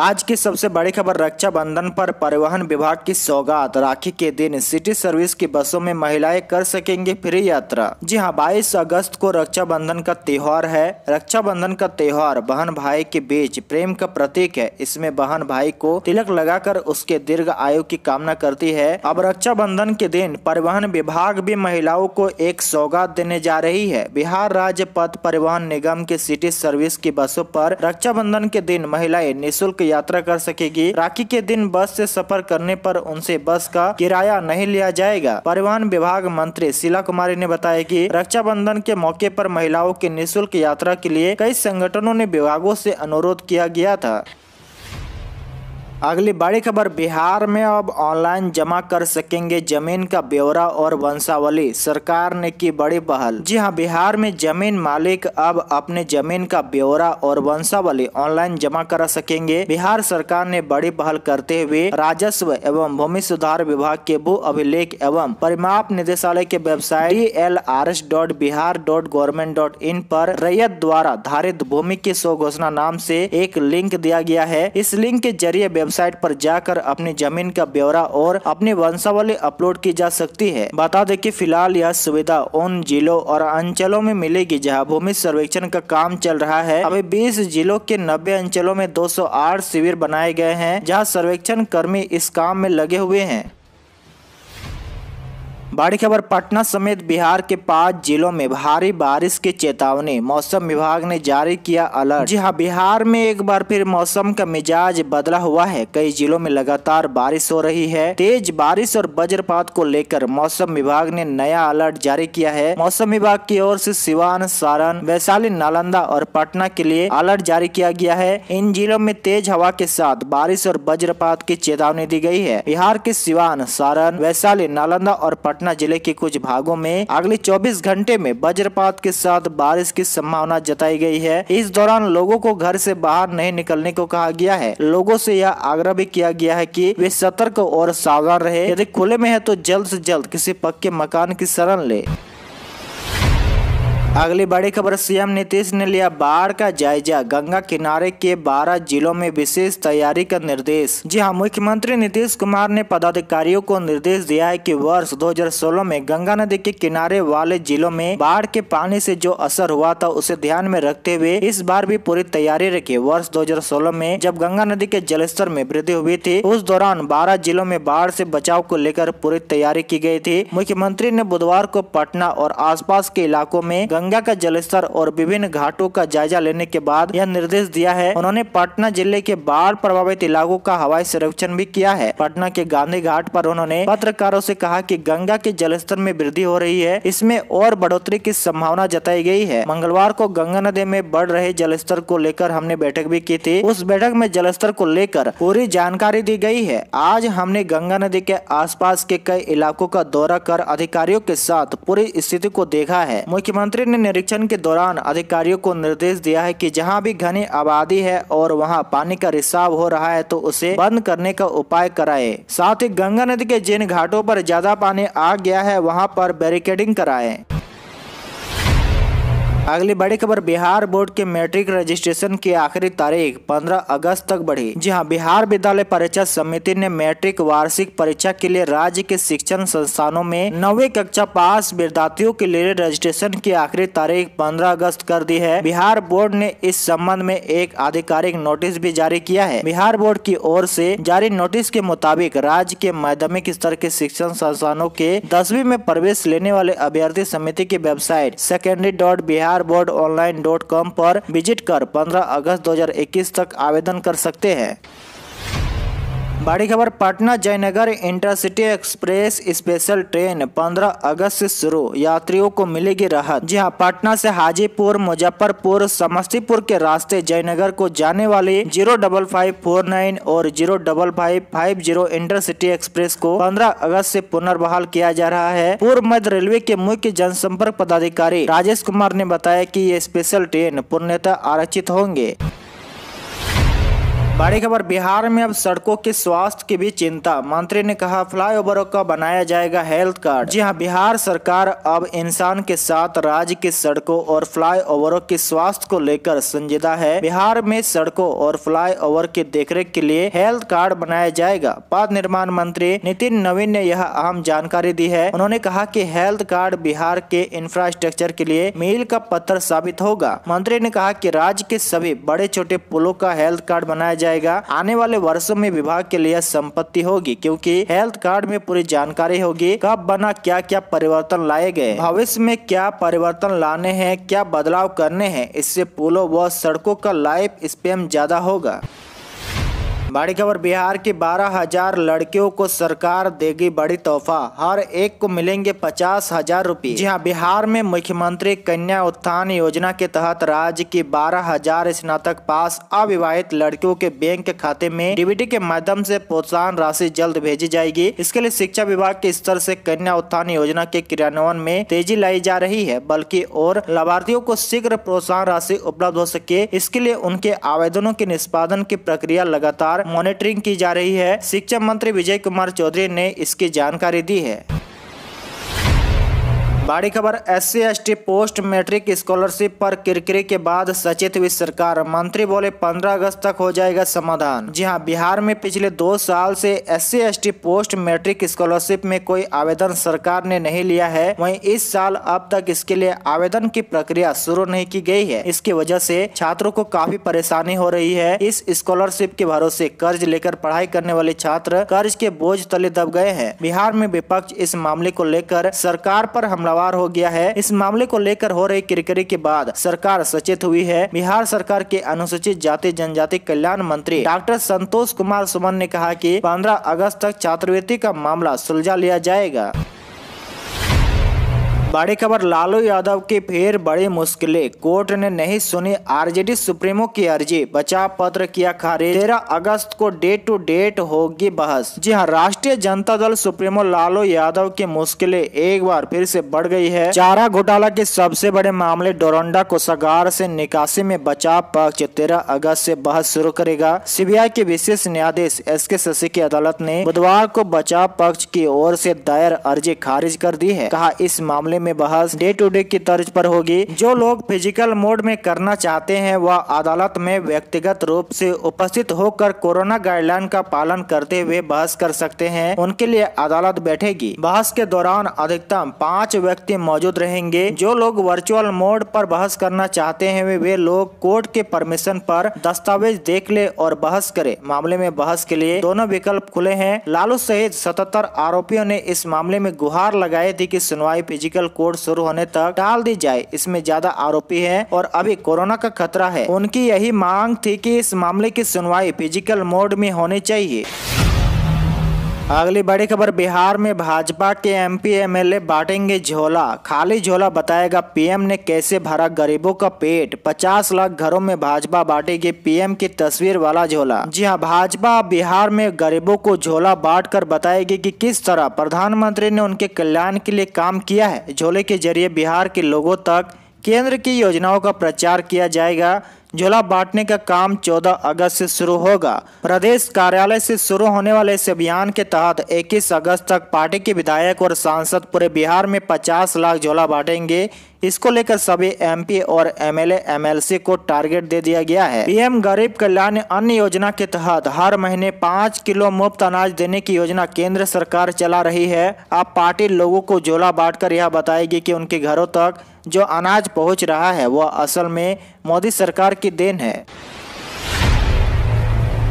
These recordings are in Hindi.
आज की सबसे बड़ी खबर रक्षाबंधन पर परिवहन विभाग की सौगात राखी के दिन सिटी सर्विस की बसों में महिलाएं कर सकेंगे फ्री यात्रा जी हाँ बाईस अगस्त को रक्षाबंधन का त्योहार है रक्षाबंधन का त्योहार बहन भाई के बीच प्रेम का प्रतीक है इसमें बहन भाई को तिलक लगाकर उसके दीर्घ आयु की कामना करती है अब रक्षाबंधन के दिन परिवहन विभाग भी महिलाओं को एक सौगात देने जा रही है बिहार राज्य पथ परिवहन निगम के सिटी सर्विस की बसों पर रक्षाबंधन के दिन महिलाएं निःशुल्क यात्रा कर सकेगी राखी के दिन बस से सफर करने पर उनसे बस का किराया नहीं लिया जाएगा परिवहन विभाग मंत्री शीला कुमारी ने बताया कि रक्षाबंधन के मौके पर महिलाओं की निःशुल्क यात्रा के लिए कई संगठनों ने विभागों से अनुरोध किया गया था अगली बड़ी खबर बिहार में अब ऑनलाइन जमा कर सकेंगे जमीन का ब्यौरा और वंशावली सरकार ने की बड़ी पहल जी हां बिहार में जमीन मालिक अब अपने जमीन का ब्यौरा और वंशावली ऑनलाइन जमा करा सकेंगे बिहार सरकार ने बड़ी पहल करते हुए राजस्व एवं भूमि सुधार विभाग के भू अभिलेख एवं परिमाप निदेशालय के website D dot Bihar dot government dot in पर रैयत द्वारा धारित भूमि की सो घोषणा नाम ऐसी एक लिंक दिया गया है इस लिंक के जरिए वेबसाइट पर जाकर अपनी जमीन का ब्यौरा और अपनी वंशावली अपलोड की जा सकती है बता दें कि फिलहाल यह सुविधा उन जिलों और अंचलों में मिलेगी जहां भूमि सर्वेक्षण का काम चल रहा है अभी बीस जिलों के नब्बे अंचलों में दो शिविर बनाए गए हैं जहाँ सर्वेक्षण कर्मी इस काम में लगे हुए हैं बड़ी खबर पटना समेत बिहार के पाँच जिलों में भारी बारिश की चेतावनी मौसम विभाग ने जारी किया अलर्ट जी हाँ बिहार में एक बार फिर मौसम का मिजाज बदला हुआ है कई जिलों में लगातार बारिश हो रही है तेज बारिश और वज्रपात को लेकर मौसम विभाग ने नया अलर्ट जारी किया है मौसम विभाग की ओर ऐसी सिवान सारण वैशाली नालंदा और पटना के लिए अलर्ट जारी किया गया है इन जिलों में तेज हवा के साथ बारिश और वज्रपात की चेतावनी दी गयी है बिहार के सिवान सारण वैशाली नालंदा और पटना पटना जिले के कुछ भागों में अगले 24 घंटे में वज्रपात के साथ बारिश की संभावना जताई गई है इस दौरान लोगों को घर से बाहर नहीं निकलने को कहा गया है लोगों से यह आग्रह भी किया गया है कि वे सतर्क और सावधान रहे यदि खुले में है तो जल्द से जल्द किसी पक्के मकान की शरण ले अगली बड़ी खबर सीएम नीतीश ने लिया बाढ़ का जायजा गंगा किनारे के 12 जिलों में विशेष तैयारी का निर्देश जी हां मुख्यमंत्री नीतीश कुमार ने पदाधिकारियों को निर्देश दिया है कि वर्ष 2016 में गंगा नदी के किनारे वाले जिलों में बाढ़ के पानी से जो असर हुआ था उसे ध्यान में रखते हुए इस बार भी पूरी तैयारी रखी वर्ष दो में जब गंगा नदी के जलस्तर में वृद्धि हुई थी उस दौरान बारह जिलों में बाढ़ ऐसी बचाव को लेकर पूरी तैयारी की गयी थी मुख्यमंत्री ने बुधवार को पटना और आस के इलाकों में गंगा का जलस्तर और विभिन्न घाटों का जायजा लेने के बाद यह निर्देश दिया है उन्होंने पटना जिले के बाढ़ प्रभावित इलाकों का हवाई संरक्षण भी किया है पटना के गांधी घाट पर उन्होंने पत्रकारों से कहा कि गंगा के जलस्तर में वृद्धि हो रही है इसमें और बढ़ोतरी की संभावना जताई गई है मंगलवार को गंगा नदी में बढ़ रहे जलस्तर को लेकर हमने बैठक भी की थी उस बैठक में जलस्तर को लेकर पूरी जानकारी दी गई है आज हमने गंगा नदी के आस के कई इलाकों का दौरा कर अधिकारियों के साथ पूरी स्थिति को देखा है मुख्यमंत्री ने निरीक्षण के दौरान अधिकारियों को निर्देश दिया है कि जहां भी घनी आबादी है और वहां पानी का रिसाव हो रहा है तो उसे बंद करने का उपाय कराए साथ ही गंगा नदी के जिन घाटों पर ज्यादा पानी आ गया है वहां पर बैरिकेडिंग कराए अगली बड़ी खबर बिहार बोर्ड के मैट्रिक रजिस्ट्रेशन की आखिरी तारीख 15 अगस्त तक बढ़ी जी हाँ बिहार विद्यालय परीक्षा समिति ने मैट्रिक वार्षिक परीक्षा के लिए राज्य के शिक्षण संस्थानों में नौवीं कक्षा पास विद्यार्थियों के लिए रजिस्ट्रेशन की आखिरी तारीख 15 अगस्त कर दी है बिहार बोर्ड ने इस संबंध में एक आधिकारिक नोटिस भी जारी किया है बिहार बोर्ड की ओर ऐसी जारी नोटिस के मुताबिक राज्य के माध्यमिक स्तर के शिक्षण संस्थानों के दसवीं में प्रवेश लेने वाले अभ्यर्थी समिति की website secondary dot Bihar board online dot com पर विजिट कर 15 अगस्त 2021 तक आवेदन कर सकते हैं बड़ी खबर Patna Jaynagar intercity express special train 15 अगस्त से शुरू यात्रियों को मिलेगी राहत जी हाँ पटना से हाजीपुर मुजफ्फरपुर समस्तीपुर के रास्ते जयनगर को जाने वाली zero double five four nine और zero double five five zero intercity express को 15 अगस्त से पुनर्बहाल किया जा रहा है पूर्व मध्य रेलवे के मुख्य जनसंपर्क पदाधिकारी राजेश कुमार ने बताया की ये स्पेशल ट्रेन पूर्णतः आरक्षित होंगे बड़ी खबर बिहार में अब सड़कों के स्वास्थ्य की भी चिंता मंत्री ने कहा फ्लाईओवरों का बनाया जाएगा हेल्थ कार्ड जी हां बिहार सरकार अब इंसान के साथ राज्य की सड़कों और फ्लाईओवरों के स्वास्थ्य को लेकर संजीदा है बिहार में सड़कों और फ्लाईओवर के देखरेख के लिए हेल्थ कार्ड बनाया जाएगा पथ निर्माण मंत्री नितिन नवीन ने यह अहम जानकारी दी है उन्होंने कहा की हेल्थ कार्ड बिहार के इंफ्रास्ट्रक्चर के लिए मील का पत्थर साबित होगा मंत्री ने कहा की राज्य के सभी बड़े छोटे पुलों का हेल्थ कार्ड बनाया जाएगा आने वाले वर्षों में विभाग के लिए संपत्ति होगी क्योंकि हेल्थ कार्ड में पूरी जानकारी होगी कब बना क्या क्या परिवर्तन लाए गए भविष्य में क्या परिवर्तन लाने हैं क्या बदलाव करने हैं इससे पुलों व सड़कों का लाइफ स्पेम ज्यादा होगा बड़ी खबर बिहार की 12000 लड़कियों को सरकार देगी बड़ी तोहफा हर एक को मिलेंगे पचास हजार रूपए जी हाँ बिहार में मुख्यमंत्री कन्या उत्थान योजना के तहत राज्य की 12000 स्नातक पास अविवाहित लड़कियों के बैंक खाते में डीबीटी के माध्यम से प्रोत्साहन राशि जल्द भेजी जाएगी इसके लिए शिक्षा विभाग के स्तर ऐसी कन्या उत्थान योजना के क्रियान्वयन में तेजी लाई जा रही है बल्कि और लाभार्थियों को शीघ्र प्रोत्साहन राशि उपलब्ध हो सके इसके लिए उनके आवेदनों के निष्पादन की प्रक्रिया लगातार मॉनिटरिंग की जा रही है शिक्षा मंत्री विजय कुमार चौधरी ने इसकी जानकारी दी है बड़ी खबर S C post matric scholarship पर किरकिरी के बाद सचेत हुई सरकार मंत्री बोले 15 अगस्त तक हो जाएगा समाधान जी हां बिहार में पिछले दो साल से S C post matric scholarship में कोई आवेदन सरकार ने नहीं लिया है वहीं इस साल अब तक इसके लिए आवेदन की प्रक्रिया शुरू नहीं की गई है इसकी वजह ऐसी छात्रों को काफी परेशानी हो रही है इस स्कॉलरशिप के भरोसे कर्ज लेकर पढ़ाई करने वाले छात्र कर्ज के बोझ तले दब गए हैं बिहार में विपक्ष इस मामले को लेकर सरकार आरोप हमला सवार हो गया है इस मामले को लेकर हो रही किरकिरी के बाद सरकार सचेत हुई है बिहार सरकार के अनुसूचित जाति जनजाति कल्याण मंत्री डॉक्टर संतोष कुमार सुमन ने कहा की पंद्रह अगस्त तक छात्रवृत्ति का मामला सुलझा लिया जाएगा बड़ी खबर लालू यादव की फिर बड़ी मुश्किलें कोर्ट ने नहीं सुनी आरजेडी सुप्रीमो की अर्जी बचाव पत्र किया खारिज तेरह अगस्त को डे टू डेट होगी बहस जी हाँ राष्ट्रीय जनता दल सुप्रीमो लालू यादव की मुश्किलें एक बार फिर से बढ़ गई है चारा घोटाला के सबसे बड़े मामले डोरंडा सगार से निकासी में बचाव पक्ष तेरह अगस्त ऐसी बहस शुरू करेगा सीबीआई के विशेष न्यायाधीश एस के शशि की अदालत ने बुधवार को बचाव पक्ष की ओर ऐसी दायर अर्जी खारिज कर दी है कहा इस मामले में बहस डे टू डे की तर्ज पर होगी जो लोग फिजिकल मोड में करना चाहते हैं वह अदालत में व्यक्तिगत रूप से उपस्थित होकर कोरोना गाइडलाइन का पालन करते हुए बहस कर सकते हैं उनके लिए अदालत बैठेगी बहस के दौरान अधिकतम पाँच व्यक्ति मौजूद रहेंगे जो लोग वर्चुअल मोड पर बहस करना चाहते हैं वे लोग कोर्ट के परमिशन पर दस्तावेज देख ले और बहस करे मामले में बहस के लिए दोनों विकल्प खुले हैं लालू सहित सतहत्तर आरोपियों ने इस मामले में गुहार लगाई थी कि सुनवाई फिजिकल कोर्ट शुरू होने तक टाल दी जाए इसमें ज्यादा आरोपी है और अभी कोरोना का खतरा है उनकी यही मांग थी की इस मामले की सुनवाई फिजिकल मोड में होनी चाहिए अगली बड़ी खबर बिहार में भाजपा के एमपी एमएलए बांटेंगे झोला खाली झोला बताएगा पीएम ने कैसे भरा गरीबों का पेट 50 लाख घरों में भाजपा बांटेगी पीएम की तस्वीर वाला झोला जी हां भाजपा बिहार में गरीबों को झोला बांटकर बताएगी कि किस तरह प्रधानमंत्री ने उनके कल्याण के लिए काम किया है झोले के जरिए बिहार के लोगों तक केंद्र की योजनाओं का प्रचार किया जाएगा झोला बांटने का काम 14 अगस्त से शुरू होगा प्रदेश कार्यालय से शुरू होने वाले इस अभियान के तहत 21 अगस्त तक पार्टी के विधायक और सांसद पूरे बिहार में 50 लाख झोला बांटेंगे इसको लेकर सभी एमपी और एमएलए एमएलसी को टारगेट दे दिया गया है पीएम गरीब कल्याण अन्न योजना के तहत हर महीने पाँच किलो मुफ्त अनाज देने की योजना केंद्र सरकार चला रही है अब पार्टी लोगों को झोला बांट यह बताएगी की उनके घरों तक जो अनाज पहुँच रहा है वह असल में मोदी सरकार की देन है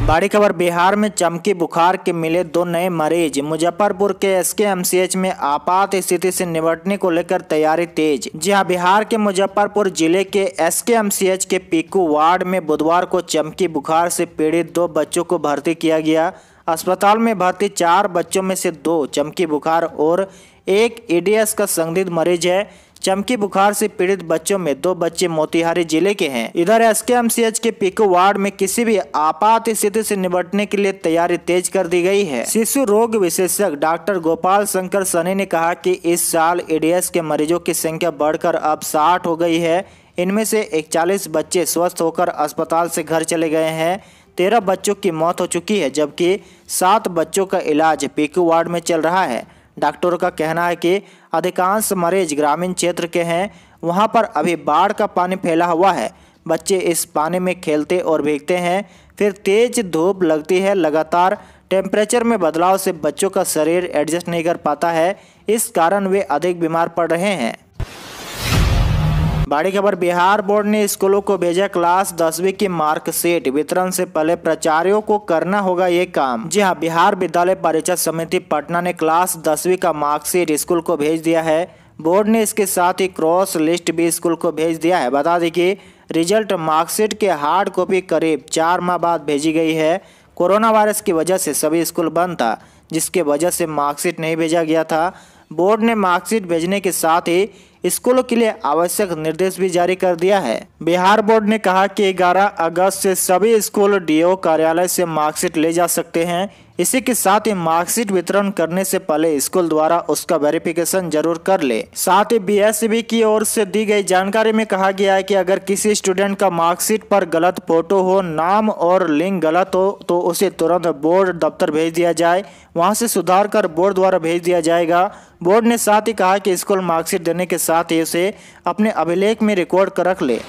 बड़ी खबर बिहार में चमकी बुखार के मिले दो नए मरीज मुजफ्फरपुर के एसकेएमसीएच में आपात स्थिति से निपटने को लेकर तैयारी तेज जी हाँ बिहार के मुजफ्फरपुर जिले के एसकेएमसीएच के पीकू वार्ड में बुधवार को चमकी बुखार से पीड़ित दो बच्चों को भर्ती किया गया अस्पताल में भर्ती चार बच्चों में से दो चमकी बुखार और एक ईडीएस e का संदिग्ध मरीज है चमकी बुखार से पीड़ित बच्चों में दो बच्चे मोतिहारी जिले के हैं इधर एस के पीको वार्ड में किसी भी आपात स्थिति से निपटने के लिए तैयारी तेज कर दी गई है शिशु रोग विशेषज्ञ डॉक्टर गोपाल शंकर सनी ने कहा कि इस साल एडीएस के मरीजों की संख्या बढ़कर अब साठ हो गई है इनमें से इकचालीस बच्चे स्वस्थ होकर अस्पताल से घर चले गए हैं तेरह बच्चों की मौत हो चुकी है जबकि सात बच्चों का इलाज पीकू वार्ड में चल रहा है डॉक्टरों का कहना है कि अधिकांश मरीज ग्रामीण क्षेत्र के हैं वहाँ पर अभी बाढ़ का पानी फैला हुआ है बच्चे इस पानी में खेलते और भीगते हैं फिर तेज धूप लगती है लगातार टेम्परेचर में बदलाव से बच्चों का शरीर एडजस्ट नहीं कर पाता है इस कारण वे अधिक बीमार पड़ रहे हैं बड़ी खबर बिहार बोर्ड ने स्कूलों को भेजा क्लास दसवीं की मार्कशीट वितरण से पहले प्राचार्यों को करना होगा ये काम जी हाँ बिहार विद्यालय परीक्षा समिति पटना ने क्लास दसवीं का मार्कशीट स्कूल को भेज दिया है बोर्ड ने इसके साथ ही क्रॉस लिस्ट भी स्कूल को भेज दिया है बता दें कि रिजल्ट मार्कशीट के हार्ड कॉपी करीब चार माह बाद भेजी गई है कोरोना वायरस की वजह से सभी स्कूल बंद था जिसके वजह से मार्कशीट नहीं भेजा गया था बोर्ड ने मार्कशीट भेजने के साथ ही स्कूलों के लिए आवश्यक निर्देश भी जारी कर दिया है बिहार बोर्ड ने कहा कि 11 अगस्त से सभी स्कूल डीओ कार्यालय से मार्कशीट ले जा सकते हैं इसी के साथ ही मार्कशीट वितरण करने से पहले स्कूल द्वारा उसका वेरिफिकेशन जरूर कर ले साथ ही बीएसबी की ओर से दी गई जानकारी में कहा गया है कि अगर किसी स्टूडेंट का मार्कशीट पर गलत फोटो हो नाम और लिंक गलत हो तो उसे तुरंत बोर्ड दफ्तर भेज दिया जाए वहां से सुधार कर बोर्ड द्वारा भेज दिया जाएगा बोर्ड ने साथ ही कहा कि स्कूल मार्कशीट देने के साथ ही उसे अपने अभिलेख में रिकॉर्ड कर रख ले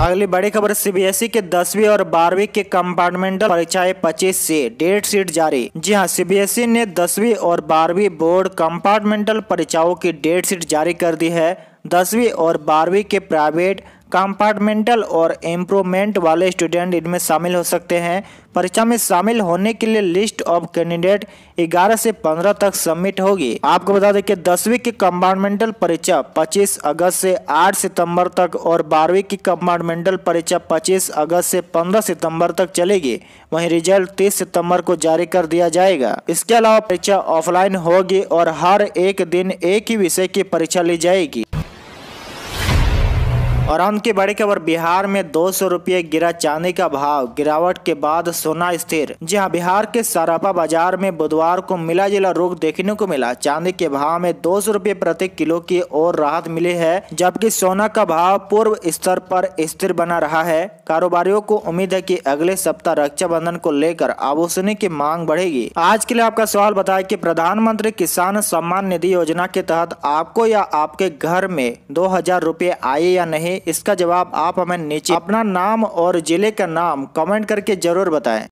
अगली बड़ी खबर सीबीएसई e के दसवीं और बारहवीं के कंपार्टमेंटल परीक्षाएं पच्चीस से डेट शीट जारी जी हां सीबीएसई e ने दसवीं और बारहवीं बोर्ड कंपार्टमेंटल परीक्षाओं की डेट शीट जारी कर दी है दसवीं और बारहवीं के प्राइवेट कंपार्टमेंटल और इम्प्रूवमेंट वाले स्टूडेंट इनमें शामिल हो सकते हैं परीक्षा में शामिल होने के लिए लिस्ट ऑफ कैंडिडेट 11 से 15 तक सबमिट होगी आपको बता दें कि दसवीं की कंपार्टमेंटल परीक्षा 25 अगस्त से 8 सितंबर तक और बारहवीं की कंपार्टमेंटल परीक्षा 25 अगस्त से 15 सितंबर तक चलेगी वहीं रिजल्ट 30 सितंबर को जारी कर दिया जाएगा इसके अलावा परीक्षा ऑफलाइन होगी और हर एक दिन एक ही विषय की परीक्षा ली जाएगी और अंत की बड़ी खबर बिहार में दो सौ गिरा चांदी का भाव गिरावट के बाद सोना स्थिर जी हाँ बिहार के सरापा बाजार में बुधवार को मिला जिला रोग देखने को मिला चांदी के भाव में दो सौ प्रति किलो की और राहत मिली है जबकि सोना का भाव पूर्व स्तर पर स्थिर बना रहा है कारोबारियों को उम्मीद है की अगले सप्ताह रक्षा को लेकर आभूषण की मांग बढ़ेगी आज के लिए आपका सवाल बताए की प्रधानमंत्री किसान सम्मान निधि योजना के तहत आपको या आपके घर में दो हजार आए या नहीं इसका जवाब आप हमें नीचे अपना नाम और जिले का नाम कमेंट करके जरूर बताएं